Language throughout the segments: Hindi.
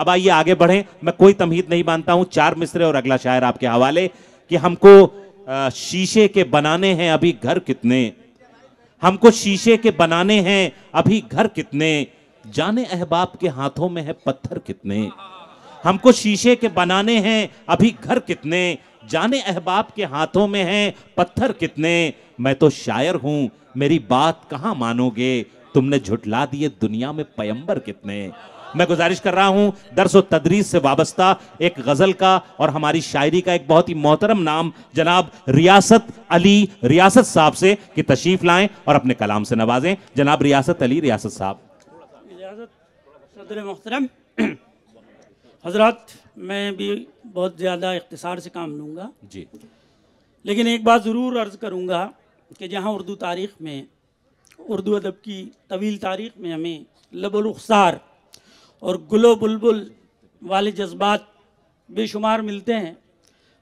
अब आइए आगे बढ़े मैं कोई तमहीद नहीं मानता हूं चार मिसरे और अगला शायर आपके हवाले कि हमको शीशे के बनाने हैं अभी घर कितने हमको शीशे के बनाने हैं अभी घर कितने जाने अहबाब के हाथों में है पत्थर कितने हमको शीशे के बनाने हैं अभी घर कितने जाने अहबाब के हाथों में हैं पत्थर कितने मैं तो शायर हूं मेरी बात कहां मानोगे तुमने झुटला दिए दुनिया में पयंबर कितने मैं गुजारिश कर रहा हूँ दरस व तदरीस से वाबस्ता एक गज़ल का और हमारी शायरी का एक बहुत ही मोहतरम नाम जनाब रियासत अली रियासत साहब से कि तशरीफ़ लाएं और अपने कलाम से नवाजें जनाब रियासत अली रियासत साहब मोहतरम हजरत मैं भी बहुत ज़्यादा इख्तसार से काम लूँगा जी लेकिन एक बात ज़रूर अर्ज़ करूँगा कि जहाँ उर्दू तारीख़ में उर्दू अदब की तवील तारीख़ में हमें लबुलसार और गुलो बुलबुल वाले जज्बात बेशुमार मिलते हैं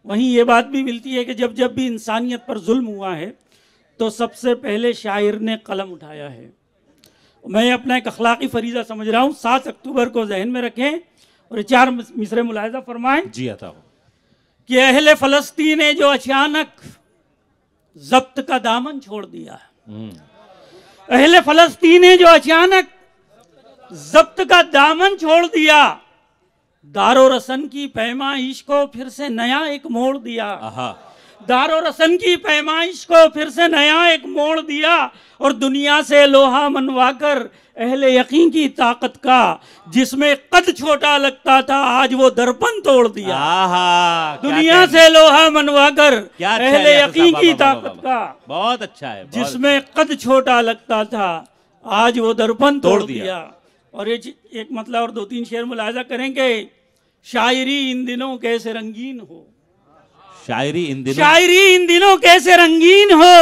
वहीं ये बात भी मिलती है कि जब जब भी इंसानियत पर जुल्म हुआ है तो सबसे पहले शायर ने कलम उठाया है मैं अपना एक अखलाकी फरीजा समझ रहा हूँ सात अक्टूबर को जहन में रखें और चार मिसरे मुलायजा फरमाएं जी अता हूँ कि अहले फ़लस्ती ने जो अचानक जब्त का दामन छोड़ दिया हम्म। अहले फलस्ती ने जो अचानक जब्त का दामन छोड़ दिया दारो रसन की पैमाइश को फिर से नया एक मोड़ दिया दारो रसन की पैमाइश को फिर से नया एक मोड़ दिया और दुनिया से लोहा मनवाकर अहले यकीन की ताकत का जिसमें कद छोटा लगता था आज वो दर्पण तोड़ दिया दुनिया से लोहा मनवाकर अहले अच्छा यकीन की ताकत का बहुत अच्छा है जिसमें अच्छा। कद छोटा लगता था आज वो दर्पण तोड़ दिया और ये एक मतलब और दो तीन शेर मुलाजा करेंगे शायरी इन दिनों कैसे रंगीन हो शायरी इन दिनों शायरी इन दिनों कैसे रंगीन हो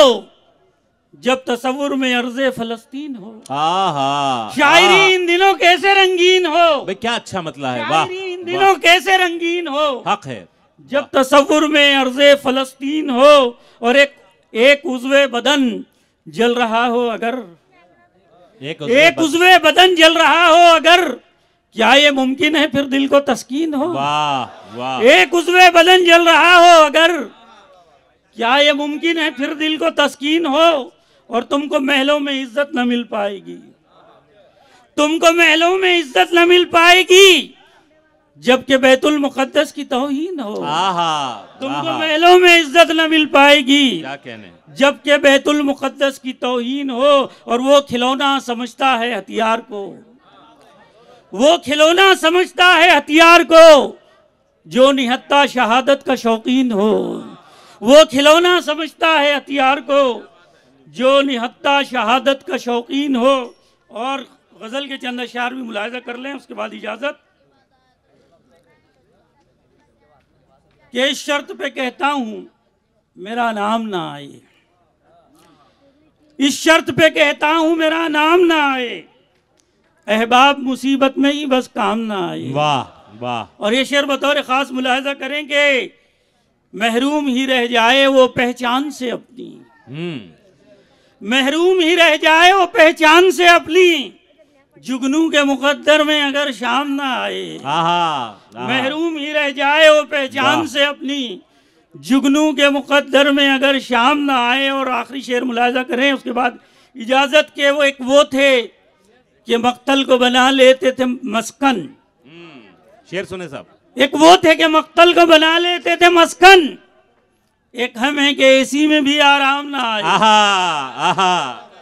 जब तस्वुर में अर्ज फलस्तीन हो हा शायरी इन दिनों कैसे रंगीन हो भाई क्या अच्छा मतलब है शायरी इन दिनों कैसे रंगीन हो हक है जब तस्वुर में अर्ज फलस्तीन हो और एक एक उजवे बदन जल रहा हो अगर एक एक बदन जल रहा हो अगर क्या ये मुमकिन है फिर दिल को तस्कीन हो वाह वाह एक उसमें बदन जल रहा हो अगर क्या ये मुमकिन है फिर दिल को तस्कीन हो और तुमको महलों में इज्जत न मिल पाएगी तुमको महलों में इज्जत न मिल पाएगी जबकि बैतुल मुकद्दस की तोहीन हो आहा, तुमको महलों में इज्जत न मिल पाएगी क्या कहने जबकि बैतुल मुकद्दस की तोहीन हो और वो खिलौना समझता है हथियार को वो खिलौना समझता है हथियार को जो निहत्ता शहादत का शौकीन हो वो खिलौना समझता है हथियार को जो निहत्ता शहादत का शौकीन हो और गज़ल के चंद अशार भी मुलायजा कर लें उसके बाद इजाज़त कि इस शर्त पे कहता हूं मेरा नाम ना आए इस शर्त पे कहता हूं मेरा नाम ना आए अहबाब मुसीबत में ही बस काम ना आए वाह वाह और ये शेर बतौर ख़ास मुलाहजा करेंगे महरूम ही रह जाए वो पहचान से अपनी हम्म। महरूम ही रह जाए वो पहचान से अपनी जुगनू के मुकद्दर में अगर शाम ना आए हाँ, हाँ, हाँ, महरूम ही रह जाए वो पहचान से अपनी जुगनू के मुकद्दर में अगर शाम ना आए और आखिरी शेर मुलाजा करें उसके बाद इजाज़त के वो एक वो थे कि मक्तल को बना लेते थे मस्कन हम्म, शेर सुने साहब एक वो थे कि मक्तल को बना लेते थे मस्कन एक हम है कि एसी में भी आराम ना आए आहा आहा